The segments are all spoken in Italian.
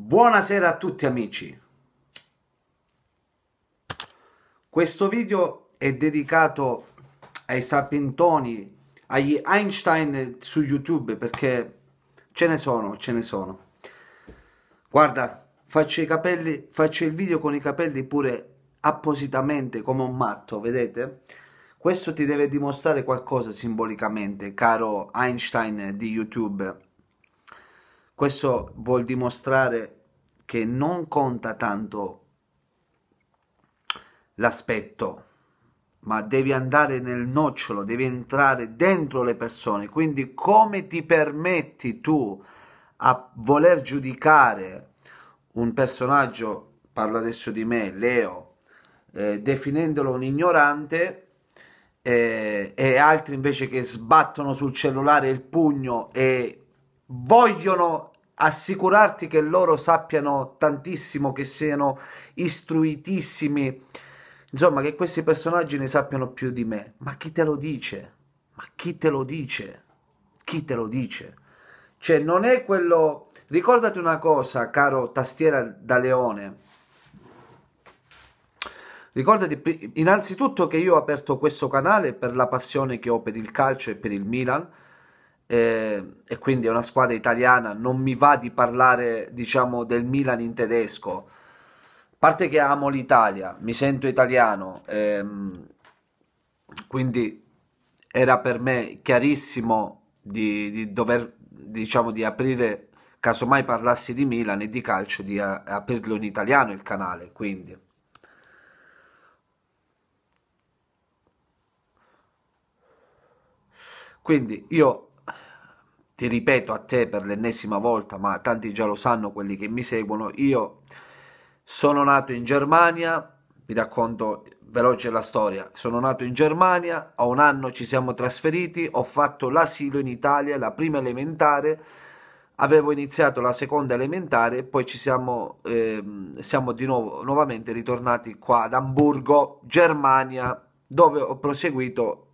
Buonasera a tutti amici. Questo video è dedicato ai sapintoni, agli Einstein su YouTube perché ce ne sono, ce ne sono. Guarda, faccio i capelli, faccio il video con i capelli pure appositamente come un matto, vedete? Questo ti deve dimostrare qualcosa simbolicamente, caro Einstein di YouTube questo vuol dimostrare che non conta tanto l'aspetto, ma devi andare nel nocciolo, devi entrare dentro le persone. Quindi come ti permetti tu a voler giudicare un personaggio, parlo adesso di me, Leo, eh, definendolo un ignorante, eh, e altri invece che sbattono sul cellulare il pugno e vogliono assicurarti che loro sappiano tantissimo, che siano istruitissimi, insomma che questi personaggi ne sappiano più di me. Ma chi te lo dice? Ma chi te lo dice? Chi te lo dice? Cioè non è quello... Ricordati una cosa, caro tastiera da leone. Ricordati innanzitutto che io ho aperto questo canale per la passione che ho per il calcio e per il Milan Ehm, e quindi è una squadra italiana, non mi va di parlare diciamo del Milan in tedesco. A parte che amo l'Italia, mi sento italiano, ehm, quindi era per me chiarissimo di, di dover diciamo di aprire casomai parlassi di Milan e di calcio di eh, aprirlo in italiano il canale quindi quindi io ti ripeto a te per l'ennesima volta, ma tanti già lo sanno quelli che mi seguono, io sono nato in Germania, vi racconto veloce la storia, sono nato in Germania, a un anno ci siamo trasferiti, ho fatto l'asilo in Italia, la prima elementare, avevo iniziato la seconda elementare e poi ci siamo, eh, siamo di nuovo nuovamente ritornati qua ad Amburgo, Germania, dove ho proseguito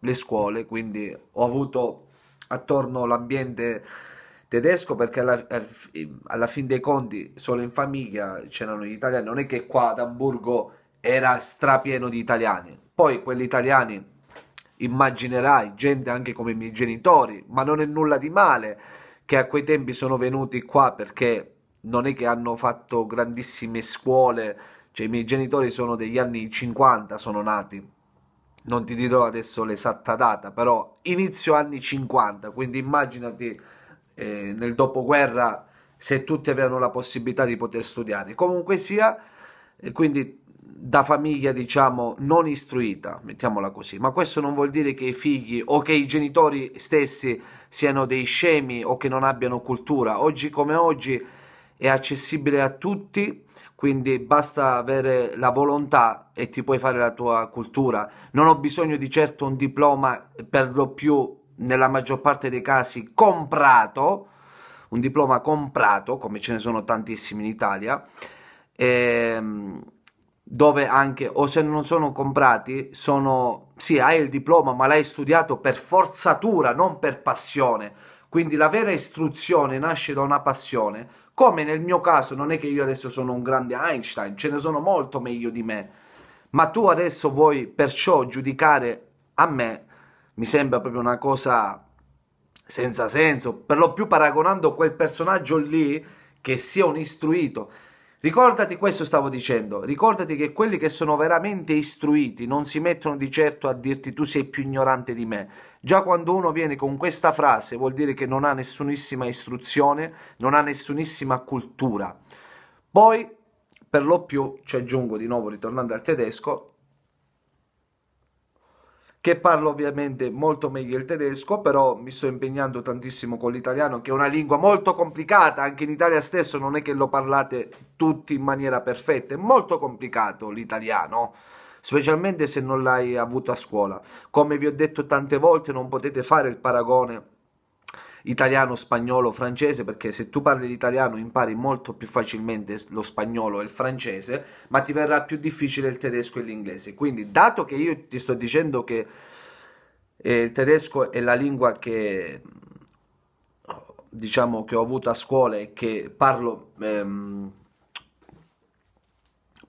le scuole, quindi ho avuto attorno all'ambiente tedesco perché alla, eh, alla fin dei conti solo in famiglia c'erano gli italiani, non è che qua ad Amburgo era strapieno di italiani, poi quelli italiani immaginerai gente anche come i miei genitori, ma non è nulla di male che a quei tempi sono venuti qua perché non è che hanno fatto grandissime scuole, cioè i miei genitori sono degli anni 50, sono nati, non ti dirò adesso l'esatta data, però inizio anni 50, quindi immaginati eh, nel dopoguerra se tutti avevano la possibilità di poter studiare. Comunque sia, eh, quindi da famiglia diciamo non istruita, mettiamola così, ma questo non vuol dire che i figli o che i genitori stessi siano dei scemi o che non abbiano cultura. Oggi come oggi è accessibile a tutti quindi basta avere la volontà e ti puoi fare la tua cultura. Non ho bisogno di certo un diploma, per lo più nella maggior parte dei casi comprato, un diploma comprato, come ce ne sono tantissimi in Italia, ehm, dove anche, o se non sono comprati, sono, sì, hai il diploma, ma l'hai studiato per forzatura, non per passione. Quindi la vera istruzione nasce da una passione, come nel mio caso non è che io adesso sono un grande Einstein, ce ne sono molto meglio di me, ma tu adesso vuoi perciò giudicare a me, mi sembra proprio una cosa senza senso, per lo più paragonando quel personaggio lì che sia un istruito Ricordati questo stavo dicendo, ricordati che quelli che sono veramente istruiti non si mettono di certo a dirti tu sei più ignorante di me. Già quando uno viene con questa frase vuol dire che non ha nessunissima istruzione, non ha nessunissima cultura. Poi, per lo più, ci aggiungo di nuovo ritornando al tedesco, che parlo ovviamente molto meglio il tedesco, però mi sto impegnando tantissimo con l'italiano, che è una lingua molto complicata, anche in Italia stesso non è che lo parlate tutti in maniera perfetta, è molto complicato l'italiano, specialmente se non l'hai avuto a scuola. Come vi ho detto tante volte, non potete fare il paragone italiano, spagnolo, francese, perché se tu parli l'italiano impari molto più facilmente lo spagnolo e il francese, ma ti verrà più difficile il tedesco e l'inglese. Quindi, dato che io ti sto dicendo che eh, il tedesco è la lingua che diciamo che ho avuto a scuola e che parlo, ehm,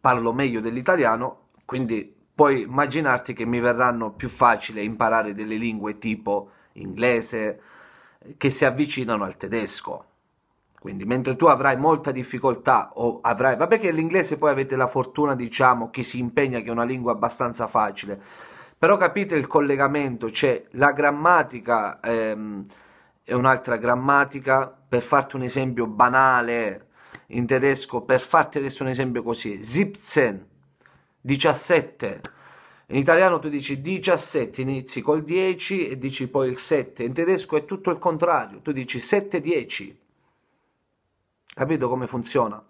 parlo meglio dell'italiano, quindi puoi immaginarti che mi verranno più facile imparare delle lingue tipo inglese, che si avvicinano al tedesco. Quindi mentre tu avrai molta difficoltà o avrai... Vabbè che l'inglese poi avete la fortuna, diciamo, chi si impegna che è una lingua abbastanza facile, però capite il collegamento, c'è cioè, la grammatica ehm, è un'altra grammatica, per farti un esempio banale in tedesco, per farti adesso un esempio così, 17, 17 in italiano tu dici 17, inizi col 10 e dici poi il 7. In tedesco è tutto il contrario, tu dici 7, 10. Capito come funziona?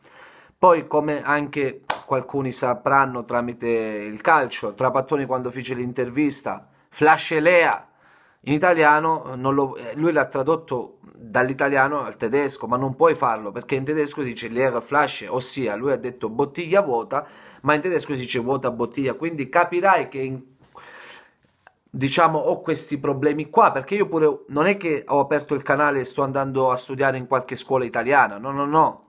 Poi, come anche alcuni sapranno tramite il calcio, Trapattoni quando fece l'intervista, Flascelea, in italiano eh, lo, eh, lui l'ha tradotto dall'italiano al tedesco, ma non puoi farlo perché in tedesco dice leer flasche, ossia lui ha detto bottiglia vuota, ma in tedesco si dice vuota bottiglia, quindi capirai che in diciamo ho questi problemi qua perché io pure non è che ho aperto il canale e sto andando a studiare in qualche scuola italiana no no no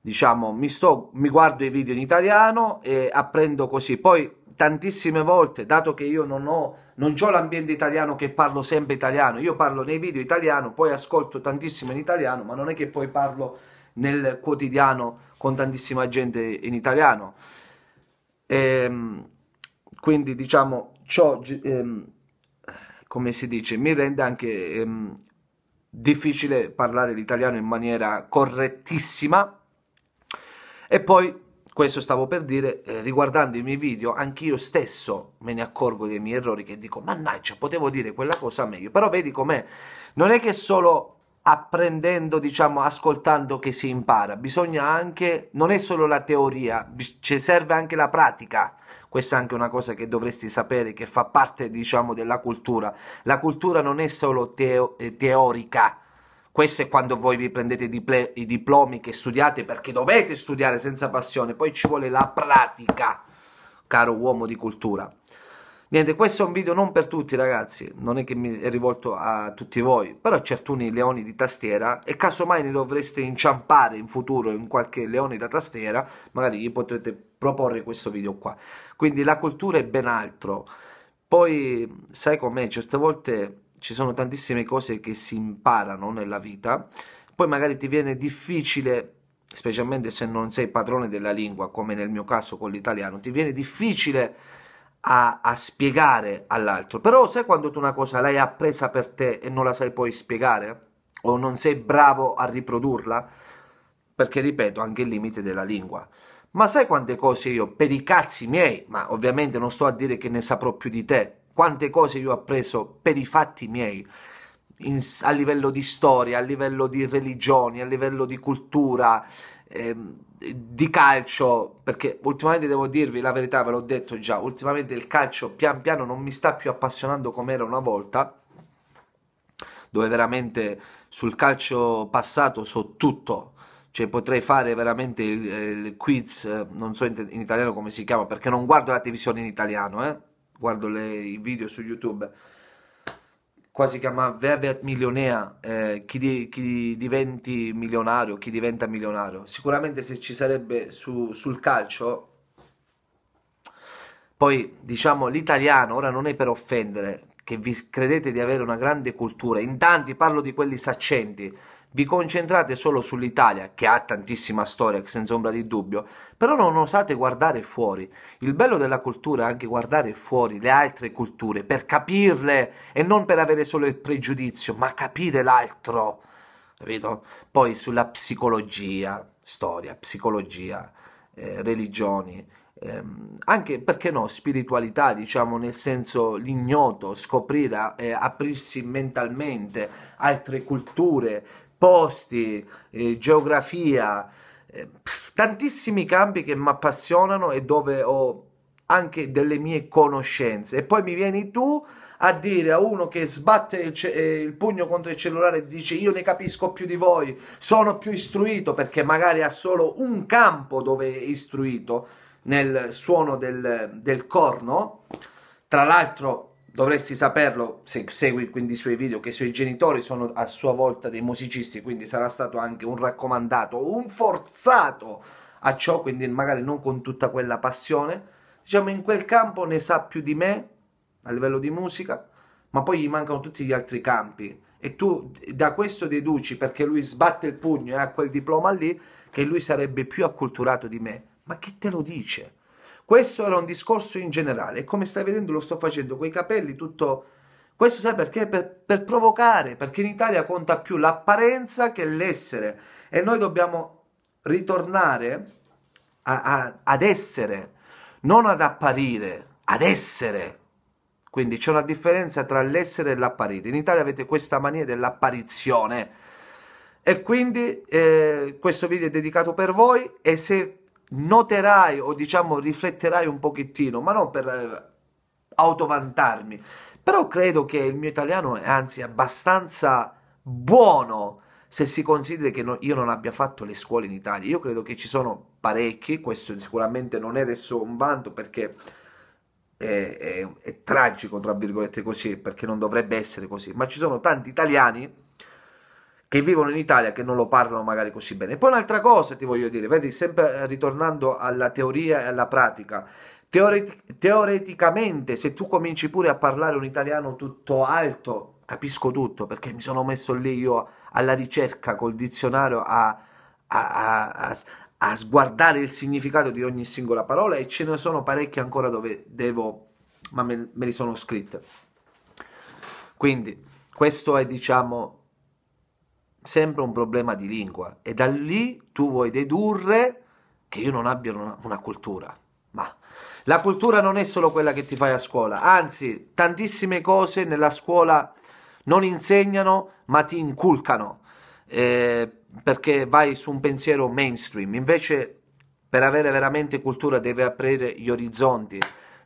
diciamo mi sto mi guardo i video in italiano e apprendo così poi tantissime volte dato che io non ho non ho l'ambiente italiano che parlo sempre italiano, io parlo nei video italiano, poi ascolto tantissimo in italiano, ma non è che poi parlo nel quotidiano con tantissima gente in italiano. E, ehm, quindi diciamo, ciò, ehm, come si dice, mi rende anche ehm, difficile parlare l'italiano in maniera correttissima. E poi questo stavo per dire, eh, riguardando i miei video, anch'io stesso me ne accorgo dei miei errori che dico, mannaggia, potevo dire quella cosa meglio. Però vedi com'è, non è che solo apprendendo, diciamo, ascoltando che si impara, bisogna anche, non è solo la teoria, ci serve anche la pratica. Questa è anche una cosa che dovresti sapere, che fa parte, diciamo, della cultura. La cultura non è solo teo eh, teorica, questo è quando voi vi prendete diple- i diplomi che studiate perché dovete studiare senza passione, poi ci vuole la pratica, caro uomo di cultura. Niente, questo è un video non per tutti ragazzi, non è che mi è rivolto a tutti voi, però certuni leoni di tastiera e casomai ne dovreste inciampare in futuro in qualche leone da tastiera, magari gli potrete proporre questo video qua. Quindi la cultura è ben altro. Poi sai com'è, certe volte ci sono tantissime cose che si imparano nella vita, poi magari ti viene difficile, specialmente se non sei padrone della lingua, come nel mio caso con l'italiano, ti viene difficile a, a spiegare all'altro. Però sai quando tu una cosa l'hai appresa per te e non la sai poi spiegare? O non sei bravo a riprodurla? Perché ripeto, anche il limite della lingua. Ma sai quante cose io, per i cazzi miei, ma ovviamente non sto a dire che ne saprò più di te, quante cose io ho appreso per i fatti miei, in, a livello di storia, a livello di religioni, a livello di cultura, ehm, di calcio, perché ultimamente devo dirvi la verità, ve l'ho detto già, ultimamente il calcio pian piano non mi sta più appassionando come era una volta, dove veramente sul calcio passato so tutto, cioè potrei fare veramente il, il quiz, non so in, in, italiano come si chiama, perché non guardo la televisione in italiano, eh? guardo le, i video su YouTube, qua si chiama Vervet Milionea, eh, chi, di, chi, diventi milionario, chi diventa milionario. Sicuramente se ci sarebbe su, sul calcio, poi diciamo l'italiano, ora non è per offendere, che vi credete di avere una grande cultura, in tanti parlo di quelli saccenti, vi concentrate solo sull'Italia, che ha tantissima storia, senza ombra di dubbio, però non osate guardare fuori. Il bello della cultura è anche guardare fuori le altre culture per capirle e non per avere solo il pregiudizio, ma capire l'altro. Capito? Poi sulla psicologia, storia, psicologia, eh, religioni, ehm, anche perché no, spiritualità, diciamo nel senso l'ignoto, scoprire, eh, aprirsi mentalmente altre culture, posti, eh, geografia, eh, pff, tantissimi campi che mi appassionano e dove ho anche delle mie conoscenze. E poi mi vieni tu a dire a uno che sbatte il, ce- eh, il, pugno contro il cellulare e dice io ne capisco più di voi, sono più istruito perché magari ha solo un campo dove è istruito nel suono del, del corno. Tra l'altro dovresti saperlo se segui quindi i suoi video che i suoi genitori sono a sua volta dei musicisti quindi sarà stato anche un raccomandato un forzato a ciò quindi magari non con tutta quella passione diciamo in quel campo ne sa più di me a livello di musica ma poi gli mancano tutti gli altri campi e tu da questo deduci perché lui sbatte il pugno e ha quel diploma lì che lui sarebbe più acculturato di me ma chi te lo dice? Questo era un discorso in generale come stai vedendo lo sto facendo con i capelli tutto... Questo sai perché? Per, per provocare, perché in Italia conta più l'apparenza che l'essere e noi dobbiamo ritornare a, a, ad essere, non ad apparire, ad essere. Quindi c'è una differenza tra l'essere e l'apparire. In Italia avete questa mania dell'apparizione. E quindi eh, questo video è dedicato per voi e se noterai o diciamo rifletterai un pochettino, ma non per eh, autovantarmi, però credo che il mio italiano è anzi abbastanza buono se si considera che no, io non abbia fatto le scuole in Italia. Io credo che ci sono parecchi, questo sicuramente non è adesso un vanto perché è, è, è tragico, tra virgolette così, perché non dovrebbe essere così, ma ci sono tanti italiani che vivono in Italia che non lo parlano magari così bene. Poi un'altra cosa ti voglio dire, vedi, sempre eh, ritornando alla teoria e alla pratica, teoretic teoreticamente se tu cominci pure a parlare un italiano tutto alto, capisco tutto, perché mi sono messo lì io alla ricerca col dizionario a, a, a, a sguardare il significato di ogni singola parola e ce ne sono parecchie ancora dove devo, ma me, me li sono scritte. Quindi questo è diciamo sempre un problema di lingua e da lì tu vuoi dedurre che io non abbia una, una cultura. Ma la cultura non è solo quella che ti fai a scuola, anzi tantissime cose nella scuola non insegnano ma ti inculcano eh, perché vai su un pensiero mainstream. Invece per avere veramente cultura devi aprire gli orizzonti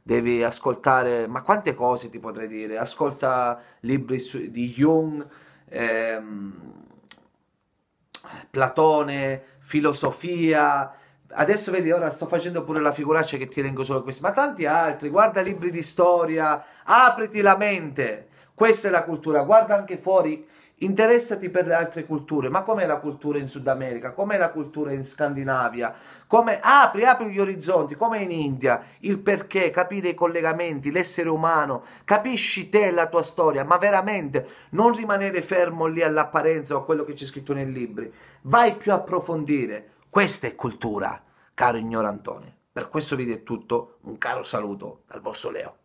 devi ascoltare, ma quante cose ti potrei dire? Ascolta libri su, di Jung, ehm, Platone, filosofia. Adesso vedi, ora sto facendo pure la figuraccia che ti elenco solo questi, ma tanti altri. Guarda libri di storia, apriti la mente. Questa è la cultura. Guarda anche fuori Interessati per le altre culture, ma com'è la cultura in Sud America, com'è la cultura in Scandinavia, come apri, apri gli orizzonti, come in India, il perché, capire i collegamenti, l'essere umano, capisci te la tua storia, ma veramente non rimanere fermo lì all'apparenza o a quello che c'è scritto nei libri, vai più a approfondire, questa è cultura, caro ignorantone. Per questo video è tutto, un caro saluto dal vostro Leo.